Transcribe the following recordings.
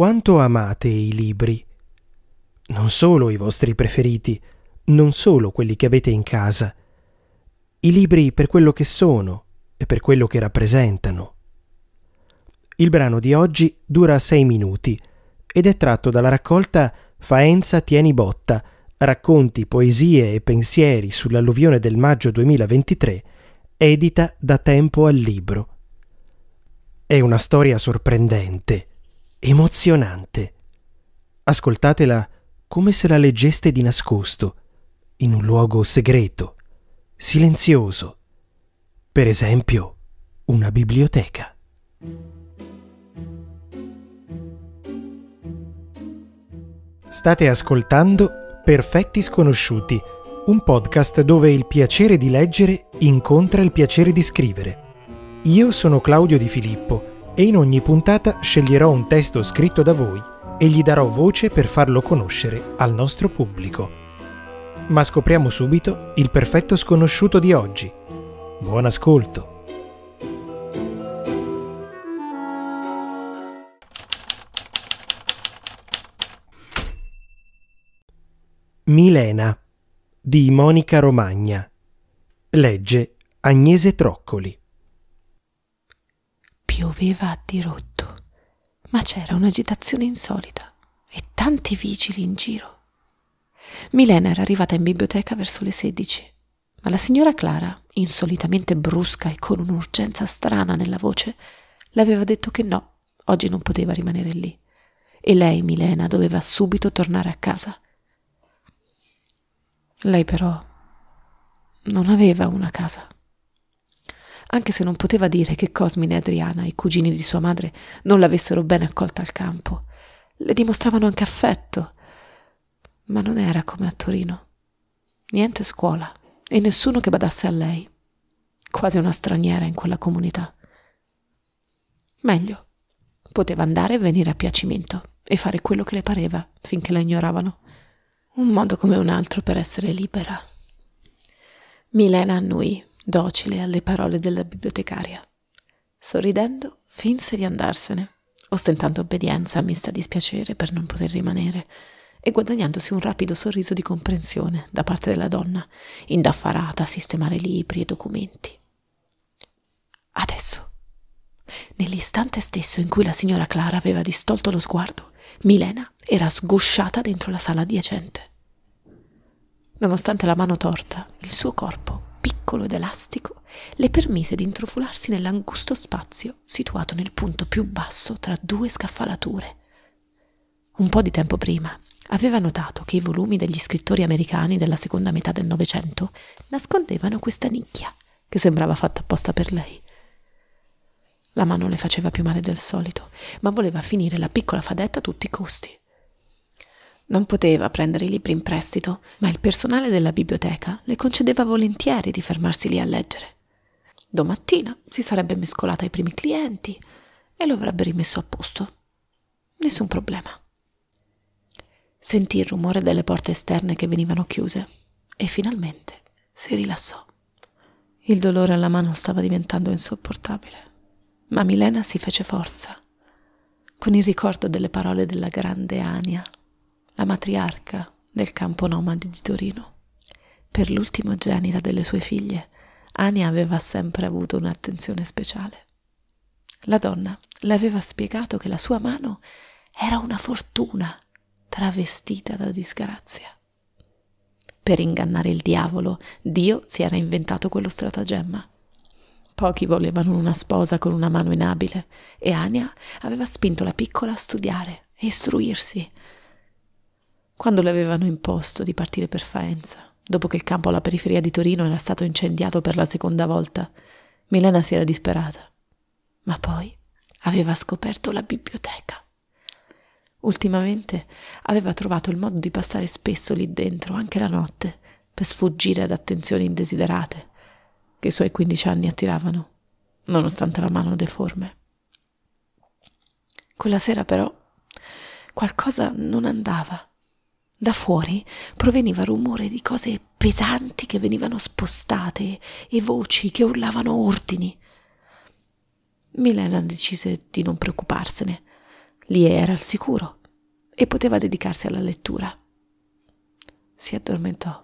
quanto amate i libri. Non solo i vostri preferiti, non solo quelli che avete in casa. I libri per quello che sono e per quello che rappresentano. Il brano di oggi dura sei minuti ed è tratto dalla raccolta Faenza Tieni Botta, racconti, poesie e pensieri sull'alluvione del maggio 2023, edita da tempo al libro. È una storia sorprendente emozionante. Ascoltatela come se la leggeste di nascosto, in un luogo segreto, silenzioso, per esempio una biblioteca. State ascoltando Perfetti Sconosciuti, un podcast dove il piacere di leggere incontra il piacere di scrivere. Io sono Claudio Di Filippo e in ogni puntata sceglierò un testo scritto da voi e gli darò voce per farlo conoscere al nostro pubblico. Ma scopriamo subito il perfetto sconosciuto di oggi. Buon ascolto! Milena di Monica Romagna. Legge Agnese Troccoli. Pioveva a dirotto, ma c'era un'agitazione insolita e tanti vigili in giro. Milena era arrivata in biblioteca verso le 16, ma la signora Clara, insolitamente brusca e con un'urgenza strana nella voce, le aveva detto che no, oggi non poteva rimanere lì. E lei, Milena, doveva subito tornare a casa. Lei però non aveva una casa anche se non poteva dire che Cosmine e Adriana, i cugini di sua madre, non l'avessero ben accolta al campo. Le dimostravano anche affetto. Ma non era come a Torino. Niente scuola e nessuno che badasse a lei. Quasi una straniera in quella comunità. Meglio. Poteva andare e venire a piacimento e fare quello che le pareva finché la ignoravano. Un modo come un altro per essere libera. Milena annui docile alle parole della bibliotecaria. Sorridendo, finse di andarsene, ostentando obbedienza mista a dispiacere per non poter rimanere e guadagnandosi un rapido sorriso di comprensione da parte della donna, indaffarata a sistemare libri e documenti. Adesso, nell'istante stesso in cui la signora Clara aveva distolto lo sguardo, Milena era sgusciata dentro la sala adiacente. Nonostante la mano torta, il suo corpo piccolo ed elastico le permise di intrufolarsi nell'angusto spazio situato nel punto più basso tra due scaffalature. Un po' di tempo prima aveva notato che i volumi degli scrittori americani della seconda metà del Novecento nascondevano questa nicchia che sembrava fatta apposta per lei. La mano le faceva più male del solito, ma voleva finire la piccola fadetta a tutti i costi. Non poteva prendere i libri in prestito, ma il personale della biblioteca le concedeva volentieri di fermarsi lì a leggere. Domattina si sarebbe mescolata ai primi clienti e lo avrebbe rimesso a posto. Nessun problema. Sentì il rumore delle porte esterne che venivano chiuse e finalmente si rilassò. Il dolore alla mano stava diventando insopportabile, ma Milena si fece forza. Con il ricordo delle parole della grande Ania la matriarca del campo nomadi di Torino. Per l'ultima genita delle sue figlie, Ania aveva sempre avuto un'attenzione speciale. La donna le aveva spiegato che la sua mano era una fortuna travestita da disgrazia. Per ingannare il diavolo, Dio si era inventato quello stratagemma. Pochi volevano una sposa con una mano inabile e Ania aveva spinto la piccola a studiare e istruirsi quando le avevano imposto di partire per Faenza, dopo che il campo alla periferia di Torino era stato incendiato per la seconda volta. Milena si era disperata. Ma poi aveva scoperto la biblioteca. Ultimamente aveva trovato il modo di passare spesso lì dentro, anche la notte, per sfuggire ad attenzioni indesiderate che i suoi 15 anni attiravano, nonostante la mano deforme. Quella sera però qualcosa non andava. Da fuori proveniva rumore di cose pesanti che venivano spostate e voci che urlavano ordini. Milena decise di non preoccuparsene. Lì era al sicuro e poteva dedicarsi alla lettura. Si addormentò,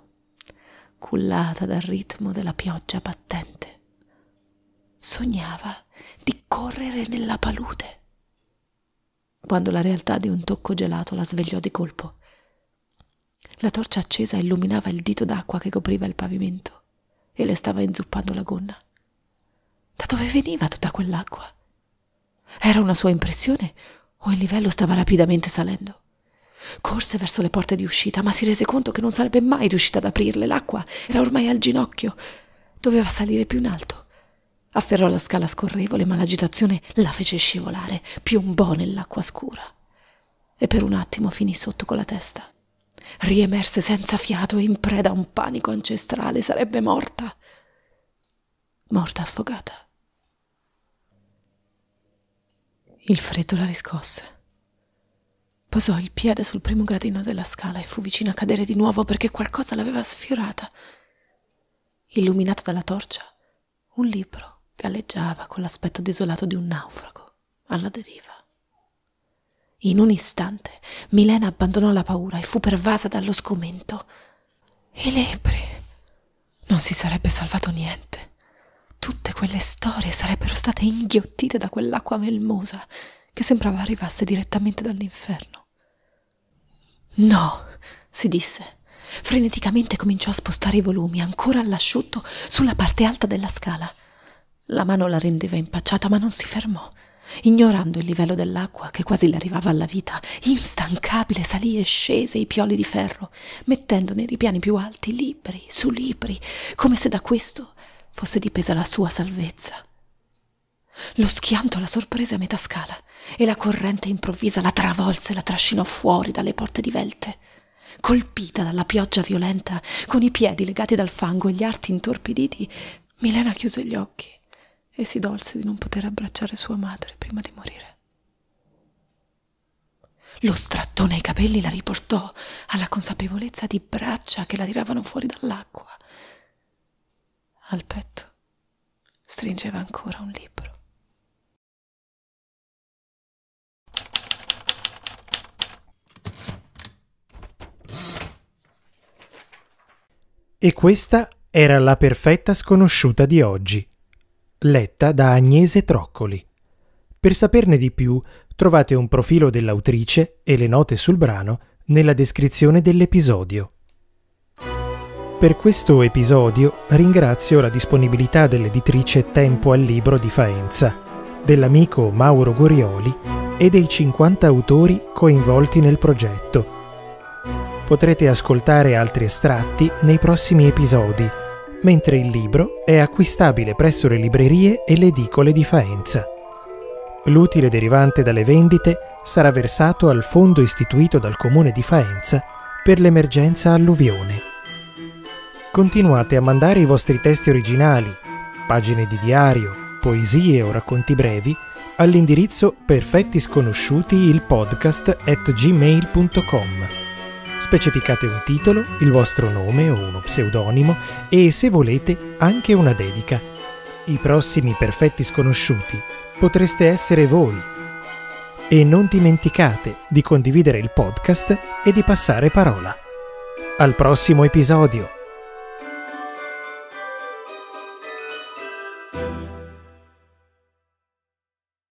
cullata dal ritmo della pioggia battente. Sognava di correre nella palude. Quando la realtà di un tocco gelato la svegliò di colpo, la torcia accesa illuminava il dito d'acqua che copriva il pavimento e le stava inzuppando la gonna. Da dove veniva tutta quell'acqua? Era una sua impressione o il livello stava rapidamente salendo? Corse verso le porte di uscita, ma si rese conto che non sarebbe mai riuscita ad aprirle. L'acqua era ormai al ginocchio. Doveva salire più in alto. Afferrò la scala scorrevole, ma l'agitazione la fece scivolare, piombò nell'acqua scura e per un attimo finì sotto con la testa riemerse senza fiato e in preda a un panico ancestrale, sarebbe morta. Morta affogata. Il freddo la riscosse. Posò il piede sul primo gradino della scala e fu vicina a cadere di nuovo perché qualcosa l'aveva sfiorata. Illuminato dalla torcia, un libro galleggiava con l'aspetto desolato di un naufrago alla deriva. In un istante Milena abbandonò la paura e fu pervasa dallo sgomento. I lepri. Non si sarebbe salvato niente. Tutte quelle storie sarebbero state inghiottite da quell'acqua melmosa che sembrava arrivasse direttamente dall'inferno. No, si disse. Freneticamente cominciò a spostare i volumi, ancora all'asciutto, sulla parte alta della scala. La mano la rendeva impacciata, ma non si fermò ignorando il livello dell'acqua che quasi le arrivava alla vita, instancabile salì e scese i pioli di ferro, mettendo nei ripiani più alti libri su libri, come se da questo fosse dipesa la sua salvezza. Lo schianto la sorprese a metà scala e la corrente improvvisa la travolse e la trascinò fuori dalle porte divelte. Colpita dalla pioggia violenta, con i piedi legati dal fango e gli arti intorpiditi, Milena chiuse gli occhi e si dolse di non poter abbracciare sua madre prima di morire. Lo strattone ai capelli la riportò alla consapevolezza di braccia che la tiravano fuori dall'acqua. Al petto stringeva ancora un libro. E questa era la perfetta sconosciuta di oggi letta da Agnese Troccoli. Per saperne di più, trovate un profilo dell'autrice e le note sul brano nella descrizione dell'episodio. Per questo episodio ringrazio la disponibilità dell'editrice Tempo al Libro di Faenza, dell'amico Mauro Gorioli e dei 50 autori coinvolti nel progetto. Potrete ascoltare altri estratti nei prossimi episodi mentre il libro è acquistabile presso le librerie e le edicole di Faenza. L'utile derivante dalle vendite sarà versato al fondo istituito dal comune di Faenza per l'emergenza alluvione. Continuate a mandare i vostri testi originali, pagine di diario, poesie o racconti brevi all'indirizzo perfettisconosciuti il podcast at gmail.com. Specificate un titolo, il vostro nome o uno pseudonimo e, se volete, anche una dedica. I prossimi perfetti sconosciuti potreste essere voi. E non dimenticate di condividere il podcast e di passare parola. Al prossimo episodio!